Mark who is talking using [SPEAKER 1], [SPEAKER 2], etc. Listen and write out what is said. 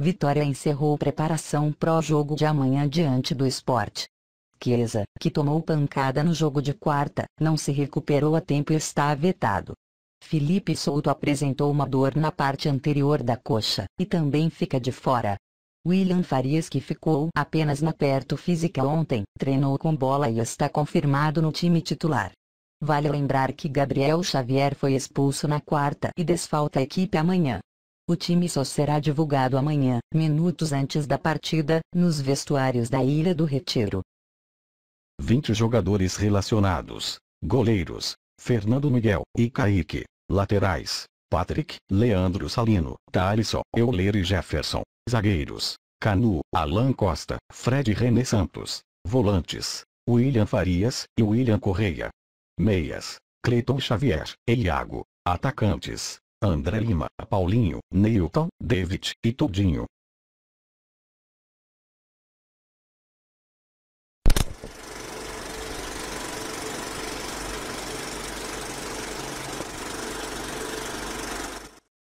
[SPEAKER 1] Vitória encerrou preparação pro jogo de amanhã diante do esporte. Chiesa, que tomou pancada no jogo de quarta, não se recuperou a tempo e está vetado. Felipe Souto apresentou uma dor na parte anterior da coxa, e também fica de fora. William Farias que ficou apenas na perto física ontem, treinou com bola e está confirmado no time titular. Vale lembrar que Gabriel Xavier foi expulso na quarta e desfalta a equipe amanhã. O time só será divulgado amanhã, minutos antes da partida, nos vestuários da Ilha do Retiro.
[SPEAKER 2] 20 jogadores relacionados: goleiros, Fernando Miguel e Kaique, laterais, Patrick, Leandro Salino, Thaleson, Euler e Jefferson, zagueiros, Canu, Alan Costa, Fred René Santos, volantes, William Farias e William Correia, meias, Cleiton Xavier, e Iago, atacantes, André Lima, Paulinho, Neilton, David e Tudinho.